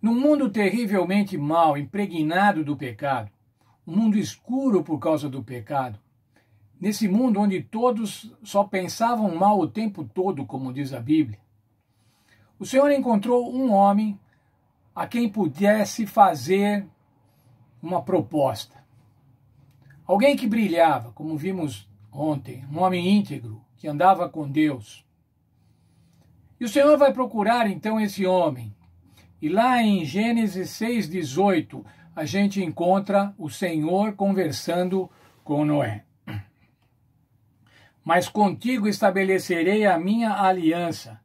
Num mundo terrivelmente mal, impregnado do pecado, um mundo escuro por causa do pecado, nesse mundo onde todos só pensavam mal o tempo todo, como diz a Bíblia, o Senhor encontrou um homem a quem pudesse fazer uma proposta. Alguém que brilhava, como vimos ontem, um homem íntegro que andava com Deus. E o Senhor vai procurar então esse homem e lá em Gênesis 6,18, a gente encontra o Senhor conversando com Noé. Mas contigo estabelecerei a minha aliança,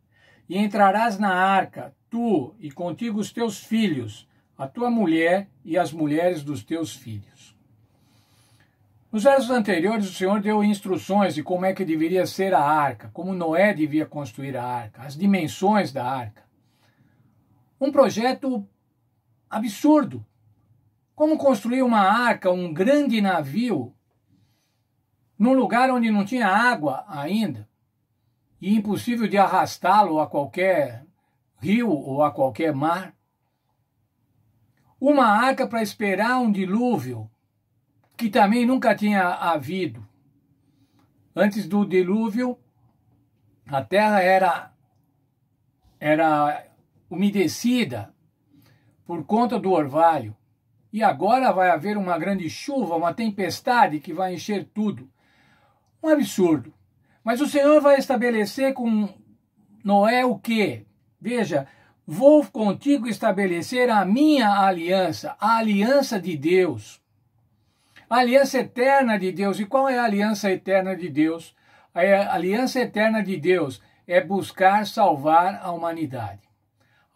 e entrarás na arca, tu e contigo os teus filhos, a tua mulher e as mulheres dos teus filhos. Nos versos anteriores, o Senhor deu instruções de como é que deveria ser a arca, como Noé devia construir a arca, as dimensões da arca um projeto absurdo. Como construir uma arca, um grande navio, num lugar onde não tinha água ainda e impossível de arrastá-lo a qualquer rio ou a qualquer mar? Uma arca para esperar um dilúvio que também nunca tinha havido. Antes do dilúvio, a terra era era umedecida por conta do orvalho. E agora vai haver uma grande chuva, uma tempestade que vai encher tudo. Um absurdo. Mas o Senhor vai estabelecer com Noé o quê? Veja, vou contigo estabelecer a minha aliança, a aliança de Deus. A aliança eterna de Deus. E qual é a aliança eterna de Deus? A aliança eterna de Deus é buscar salvar a humanidade.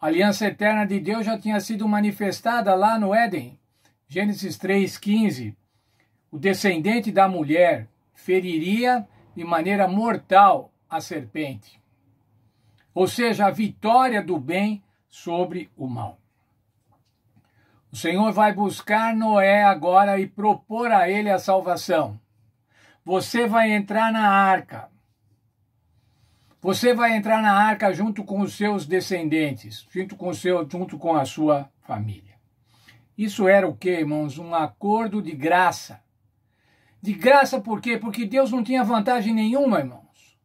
A aliança eterna de Deus já tinha sido manifestada lá no Éden. Gênesis 3,15. O descendente da mulher feriria de maneira mortal a serpente. Ou seja, a vitória do bem sobre o mal. O Senhor vai buscar Noé agora e propor a ele a salvação. Você vai entrar na arca. Você vai entrar na arca junto com os seus descendentes, junto com, seu, junto com a sua família. Isso era o que, irmãos? Um acordo de graça. De graça por quê? Porque Deus não tinha vantagem nenhuma, irmãos.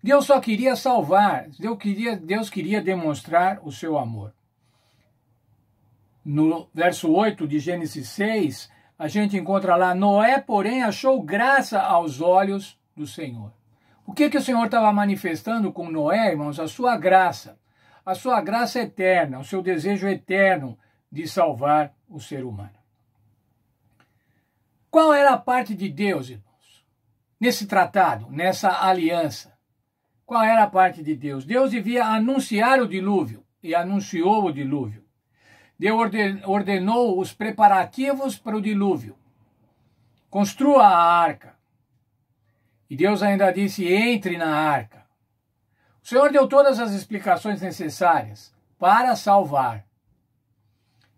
Deus só queria salvar. Deus queria, Deus queria demonstrar o seu amor. No verso 8 de Gênesis 6, a gente encontra lá: Noé, porém, achou graça aos olhos do Senhor. O que, que o Senhor estava manifestando com Noé, irmãos? A sua graça. A sua graça eterna, o seu desejo eterno de salvar o ser humano. Qual era a parte de Deus, irmãos? Nesse tratado, nessa aliança. Qual era a parte de Deus? Deus devia anunciar o dilúvio e anunciou o dilúvio. Deus ordenou os preparativos para o dilúvio. Construa a arca. E Deus ainda disse: entre na arca. O Senhor deu todas as explicações necessárias para salvar.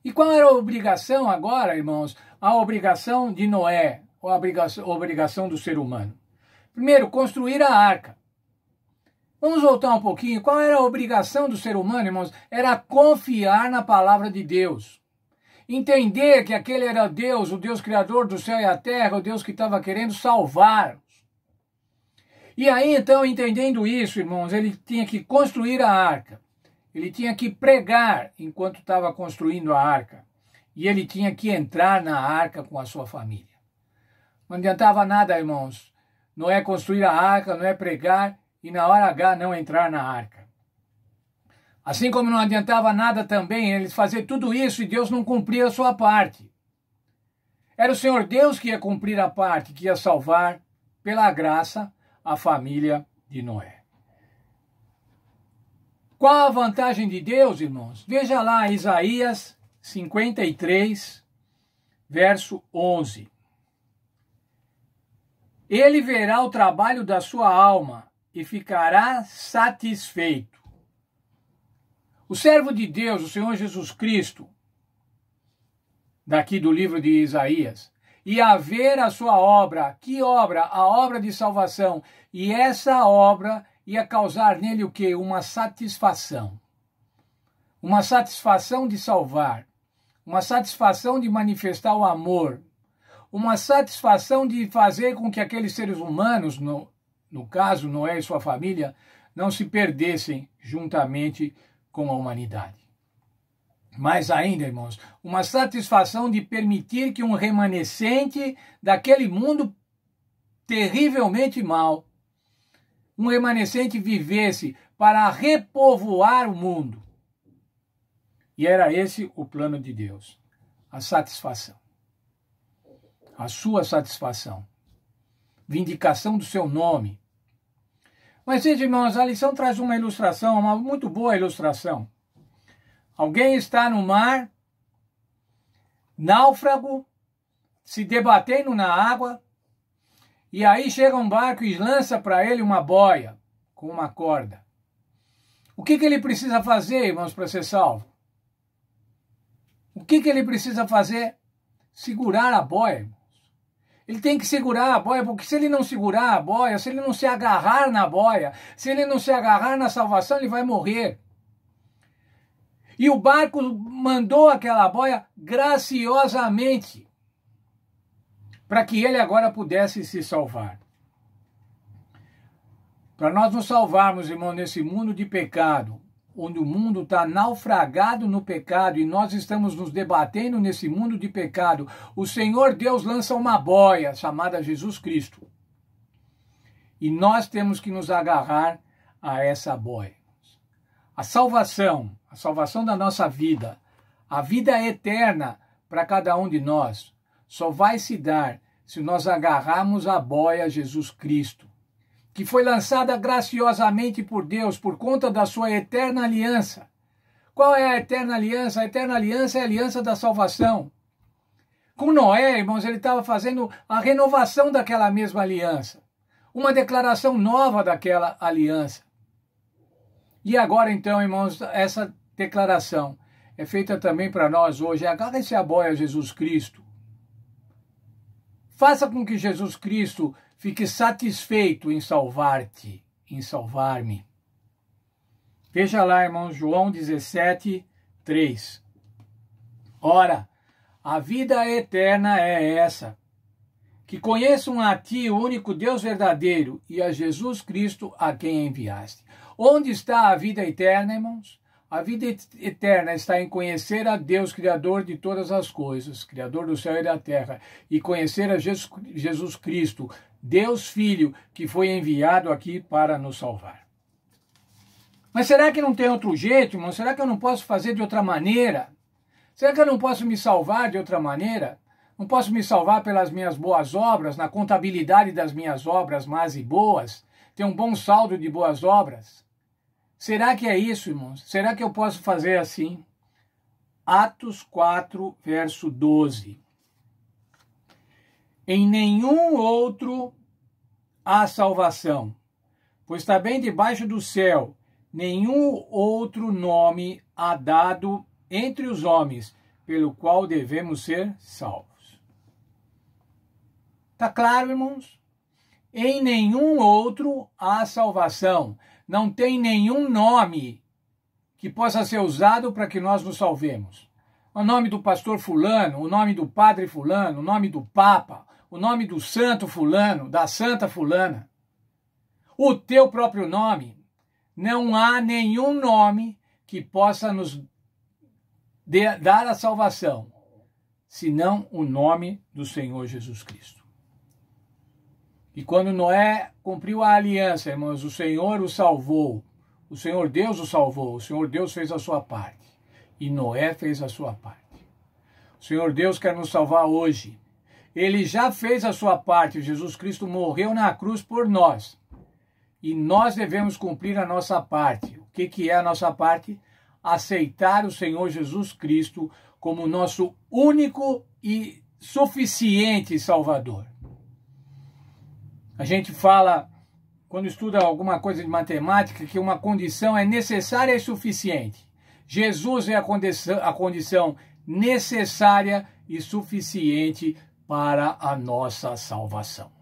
E qual era a obrigação agora, irmãos? A obrigação de Noé, ou a obrigação do ser humano? Primeiro, construir a arca. Vamos voltar um pouquinho. Qual era a obrigação do ser humano, irmãos? Era confiar na palavra de Deus. Entender que aquele era Deus, o Deus criador do céu e a terra, o Deus que estava querendo salvar. E aí, então, entendendo isso, irmãos, ele tinha que construir a arca. Ele tinha que pregar enquanto estava construindo a arca. E ele tinha que entrar na arca com a sua família. Não adiantava nada, irmãos. Não é construir a arca, não é pregar e na hora H não entrar na arca. Assim como não adiantava nada também eles fazer tudo isso e Deus não cumpria a sua parte. Era o Senhor Deus que ia cumprir a parte, que ia salvar pela graça a família de Noé. Qual a vantagem de Deus, irmãos? Veja lá Isaías 53, verso 11. Ele verá o trabalho da sua alma e ficará satisfeito. O servo de Deus, o Senhor Jesus Cristo, daqui do livro de Isaías, e a ver a sua obra. Que obra? A obra de salvação. E essa obra ia causar nele o quê? Uma satisfação. Uma satisfação de salvar. Uma satisfação de manifestar o amor. Uma satisfação de fazer com que aqueles seres humanos, no, no caso Noé e sua família, não se perdessem juntamente com a humanidade. Mais ainda, irmãos, uma satisfação de permitir que um remanescente daquele mundo terrivelmente mal, um remanescente vivesse para repovoar o mundo. E era esse o plano de Deus, a satisfação. A sua satisfação, vindicação do seu nome. Mas irmãos, a lição traz uma ilustração, uma muito boa ilustração Alguém está no mar, náufrago, se debatendo na água, e aí chega um barco e lança para ele uma boia com uma corda. O que, que ele precisa fazer, irmãos, para ser salvo? O que, que ele precisa fazer? Segurar a boia, irmãos. Ele tem que segurar a boia, porque se ele não segurar a boia, se ele não se agarrar na boia, se ele não se agarrar na salvação, ele vai morrer. E o barco mandou aquela boia graciosamente para que ele agora pudesse se salvar. Para nós nos salvarmos, irmão, nesse mundo de pecado, onde o mundo está naufragado no pecado e nós estamos nos debatendo nesse mundo de pecado, o Senhor Deus lança uma boia chamada Jesus Cristo. E nós temos que nos agarrar a essa boia. A salvação a salvação da nossa vida, a vida eterna para cada um de nós, só vai se dar se nós agarrarmos a boia Jesus Cristo, que foi lançada graciosamente por Deus por conta da sua eterna aliança. Qual é a eterna aliança? A eterna aliança é a aliança da salvação. Com Noé, irmãos, ele estava fazendo a renovação daquela mesma aliança, uma declaração nova daquela aliança. E agora, então, irmãos, essa declaração é feita também para nós hoje. É Agarre-se a boia, Jesus Cristo. Faça com que Jesus Cristo fique satisfeito em salvar-te, em salvar-me. Veja lá, irmãos, João 17, 3. Ora, a vida eterna é essa, que conheçam a ti, o único Deus verdadeiro, e a Jesus Cristo a quem enviaste. Onde está a vida eterna, irmãos? A vida eterna está em conhecer a Deus, Criador de todas as coisas, Criador do céu e da terra, e conhecer a Jesus Cristo, Deus Filho, que foi enviado aqui para nos salvar. Mas será que não tem outro jeito, irmão? Será que eu não posso fazer de outra maneira? Será que eu não posso me salvar de outra maneira? Não posso me salvar pelas minhas boas obras, na contabilidade das minhas obras más e boas, ter um bom saldo de boas obras? Será que é isso, irmãos? Será que eu posso fazer assim? Atos 4, verso 12. Em nenhum outro há salvação, pois está bem debaixo do céu, nenhum outro nome há dado entre os homens, pelo qual devemos ser salvos. Tá claro, irmãos? Em nenhum outro há salvação não tem nenhum nome que possa ser usado para que nós nos salvemos. O nome do pastor Fulano, o nome do padre Fulano, o nome do Papa, o nome do santo Fulano, da santa Fulana. O teu próprio nome. Não há nenhum nome que possa nos dar a salvação, senão o nome do Senhor Jesus Cristo. E quando Noé cumpriu a aliança, irmãos, o Senhor o salvou. O Senhor Deus o salvou. O Senhor Deus fez a sua parte. E Noé fez a sua parte. O Senhor Deus quer nos salvar hoje. Ele já fez a sua parte. Jesus Cristo morreu na cruz por nós. E nós devemos cumprir a nossa parte. O que, que é a nossa parte? Aceitar o Senhor Jesus Cristo como nosso único e suficiente Salvador. A gente fala, quando estuda alguma coisa de matemática, que uma condição é necessária e suficiente. Jesus é a condição, a condição necessária e suficiente para a nossa salvação.